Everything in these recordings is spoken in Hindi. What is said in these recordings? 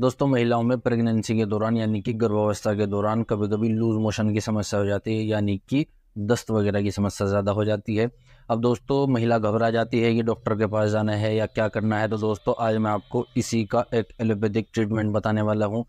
दोस्तों महिलाओं में प्रेगनेंसी के दौरान यानी कि गर्भावस्था के दौरान कभी कभी लूज मोशन की समस्या हो जाती है यानी कि दस्त वगैरह की समस्या ज़्यादा हो जाती है अब दोस्तों महिला घबरा जाती है कि डॉक्टर के पास जाना है या क्या करना है तो दोस्तों आज मैं आपको इसी का एक एलोपैथिक ट्रीटमेंट बताने वाला हूँ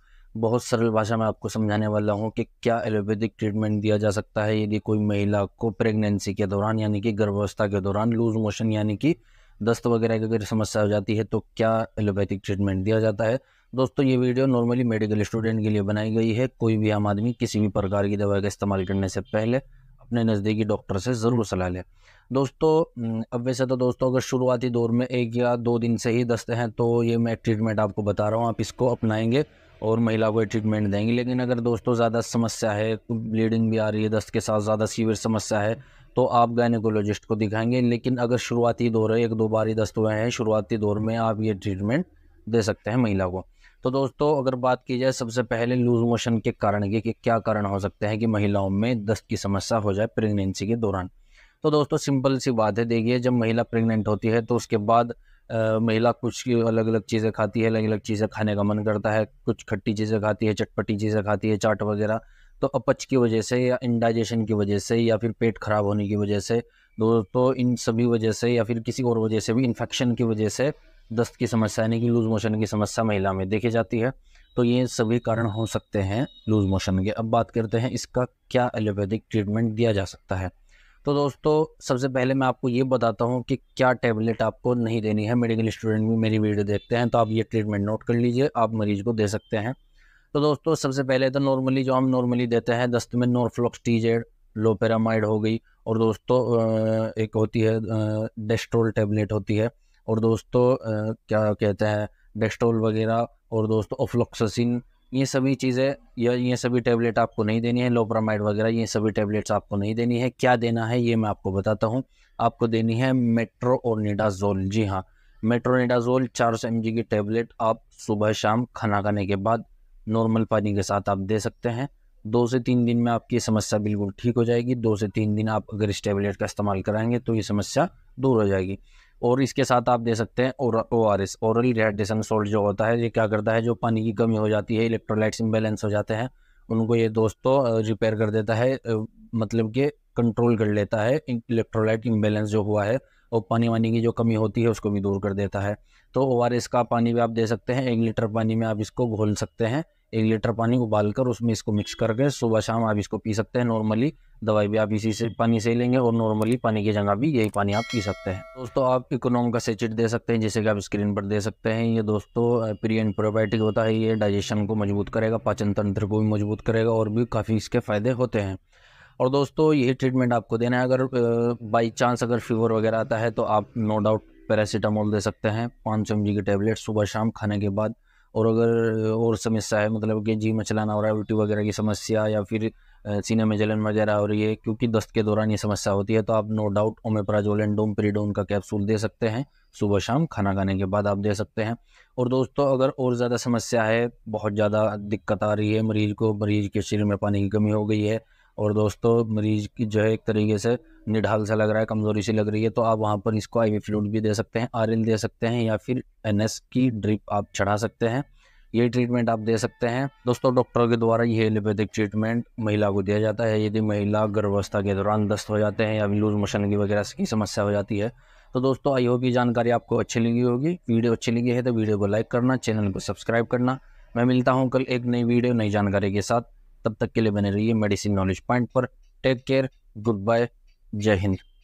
बहुत सरल भाषा में आपको समझाने वाला हूँ कि क्या एलोपैथिक ट्रीटमेंट दिया जा सकता है यदि कोई महिला को प्रेगनेंसी के दौरान यानी कि गर्भावस्था के दौरान लूज मोशन यानी कि दस्त वगैरह की अगर समस्या हो जाती है तो क्या एलोपैथिक ट्रीटमेंट दिया जाता है दोस्तों ये वीडियो नॉर्मली मेडिकल स्टूडेंट के लिए बनाई गई है कोई भी आम आदमी किसी भी प्रकार की दवाई का इस्तेमाल करने से पहले अपने नज़दीकी डॉक्टर से ज़रूर सलाह लें दोस्तों अब वैसे तो दोस्तों अगर शुरुआती दौर में एक या दो दिन से ही दस्त हैं तो ये मैं ट्रीटमेंट आपको बता रहा हूँ आप इसको अपनाएंगे और महिला को ट्रीटमेंट देंगे लेकिन अगर दोस्तों ज़्यादा समस्या है ब्लीडिंग भी आ रही है दस्त के साथ ज़्यादा सीवियर समस्या है तो आप गायनिकोलॉजिस्ट को दिखाएंगे लेकिन अगर शुरुआती दौर है एक दो बारी दस्त हुए हैं शुरुआती दौर में आप ये ट्रीटमेंट दे सकते हैं महिला को तो दोस्तों अगर बात की जाए सबसे पहले लूज मोशन के कारण की कि क्या कारण हो सकते हैं कि महिलाओं में दस्त की समस्या हो जाए प्रेगनेंसी के दौरान तो दोस्तों सिंपल सी बात है देखिए जब महिला प्रेग्नेंट होती है तो उसके बाद आ, महिला कुछ अलग अलग चीज़ें खाती है अलग अलग चीज़ें खाने का मन करता है कुछ खट्टी चीज़ें खाती है चटपटी चीज़ें खाती है चाट वगैरह तो अपच की वजह से या इंडाइजेशन की वजह से या फिर पेट खराब होने की वजह से दोस्तों इन सभी वजह से या फिर किसी और वजह से भी इन्फेक्शन की वजह से दस्त की समस्या यानी कि लूज मोशन की समस्या महिला में देखी जाती है तो ये सभी कारण हो सकते हैं लूज मोशन के अब बात करते हैं इसका क्या एलोपैथिक ट्रीटमेंट दिया जा सकता है तो दोस्तों सबसे पहले मैं आपको ये बताता हूँ कि क्या टैबलेट आपको नहीं देनी है मेडिकल स्टूडेंट भी मेरी वीडियो देखते हैं तो आप ये ट्रीटमेंट नोट कर लीजिए आप मरीज को दे सकते हैं तो दोस्तों सबसे पहले तो नॉर्मली जो हम नॉर्मली देते हैं दस्त में नॉर्फ्लोक्स टीजेड लोपेरामाइड हो गई और दोस्तों एक होती है डेस्ट्रोल टेबलेट होती है और दोस्तों क्या कहते हैं डेस्ट्रोल वगैरह और दोस्तों ओफ्लोक्सिन ये सभी चीज़ें या ये सभी टेबलेट आपको नहीं देनी है लोपरामाइड वगैरह ये सभी टैबलेट्स आपको नहीं देनी है क्या देना है ये मैं आपको बताता हूँ आपको देनी है मेट्रो और निडाजोल जी हाँ मेट्रोनिडाजोल चार सौ एम की टैबलेट आप सुबह शाम खाना खाने के बाद नॉर्मल पानी के साथ आप दे सकते हैं दो से तीन दिन में आपकी समस्या बिल्कुल ठीक हो जाएगी दो से तीन दिन आप अगर इस टेबलेट का इस्तेमाल कराएंगे तो ये समस्या दूर हो जाएगी और इसके साथ आप दे सकते हैं और O R S oral rehydration salt जो होता है ये क्या करता है जो पानी की कमी हो जाती है इलेक्ट्रोलाइट्स इम्बेलेंस हो जाते हैं उनको ये दोस्तों रिपेयर कर देता है मतलब कि कंट्रोल कर लेता है इलेक्ट्रोलाइट इम्बेलेंस जो हुआ है और पानी वानी की जो कमी होती है उसको भी दूर कर देता है तो ओ का पानी भी आप दे सकते हैं एक लीटर पानी में आप इसको घोल सकते हैं एक लीटर पानी उबाल कर उसमें इसको मिक्स करके सुबह शाम आप इसको पी सकते हैं नॉर्मली दवाई भी आप इसी से पानी से ही लेंगे और नॉर्मली पानी की जगह भी यही पानी आप पी सकते हैं दोस्तों आप इकोनॉम का सेचिट दे सकते हैं जैसे कि आप स्क्रीन पर दे सकते हैं ये दोस्तों प्री एंड प्रोबायोटिक होता है ये डाइजेशन को मजबूत करेगा पाचन तंत्र को भी मजबूत करेगा और भी काफ़ी इसके फ़ायदे होते हैं और दोस्तों ये ट्रीटमेंट आपको देना है अगर बाई चांस अगर फीवर वगैरह आता है तो आप नो डाउट पैरासीटामोल दे सकते हैं पाँच सौ एम की टेबलेट सुबह शाम खाने के बाद और अगर और समस्या है मतलब कि जी मचलाना हो रहा है उल्टी वगैरह की समस्या या फिर सीने में जलन वगैरह हो रही है क्योंकि दस्त के दौरान ये समस्या होती है तो आप no doubt omeprazole and peridone का कैप्सूल दे सकते हैं सुबह शाम खाना खाने के बाद आप दे सकते हैं और दोस्तों अगर और ज़्यादा समस्या है बहुत ज़्यादा दिक्कत आ रही है मरीज़ को मरीज़ के शरीर में पानी की कमी हो गई है और दोस्तों मरीज की जो है एक तरीके से निढाल सा लग रहा है कमज़ोरी सी लग रही है तो आप वहाँ पर इसको आई वी भी दे सकते हैं आर दे सकते हैं या फिर एन की ड्रिप आप चढ़ा सकते हैं ये ट्रीटमेंट आप दे सकते हैं दोस्तों डॉक्टर के द्वारा ये एलोपैथिक ट्रीटमेंट महिला को दिया जाता है यदि महिला गर्भावस्था के दौरान दस्त हो जाते हैं या लूज मोशन की वगैरह की समस्या हो जाती है तो दोस्तों आई होप ये जानकारी आपको अच्छी लगी होगी वीडियो अच्छी लगी है तो वीडियो को लाइक करना चैनल को सब्सक्राइब करना मैं मिलता हूँ कल एक नई वीडियो नई जानकारी के साथ तब तक के लिए बने रहिए मेडिसिन नॉलेज पॉइंट पर take care good bye Jai Hind